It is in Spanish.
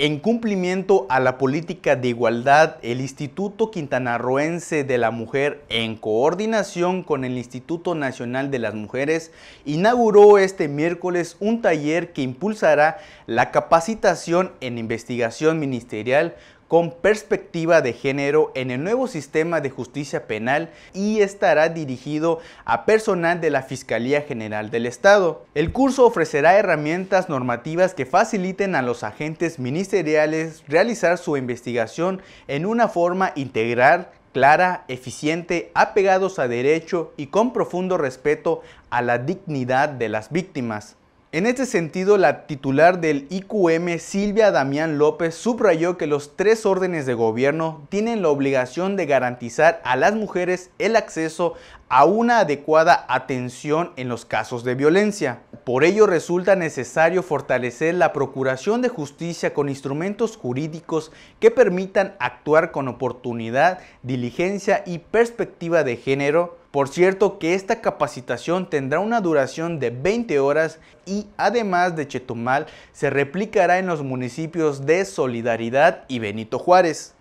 En cumplimiento a la política de igualdad, el Instituto Quintanarroense de la Mujer, en coordinación con el Instituto Nacional de las Mujeres, inauguró este miércoles un taller que impulsará la capacitación en investigación ministerial con perspectiva de género en el nuevo sistema de justicia penal y estará dirigido a personal de la Fiscalía General del Estado. El curso ofrecerá herramientas normativas que faciliten a los agentes ministeriales realizar su investigación en una forma integral clara, eficiente, apegados a derecho y con profundo respeto a la dignidad de las víctimas. En este sentido, la titular del IQM, Silvia Damián López, subrayó que los tres órdenes de gobierno tienen la obligación de garantizar a las mujeres el acceso a una adecuada atención en los casos de violencia. Por ello resulta necesario fortalecer la Procuración de Justicia con instrumentos jurídicos que permitan actuar con oportunidad, diligencia y perspectiva de género por cierto que esta capacitación tendrá una duración de 20 horas y además de Chetumal se replicará en los municipios de Solidaridad y Benito Juárez.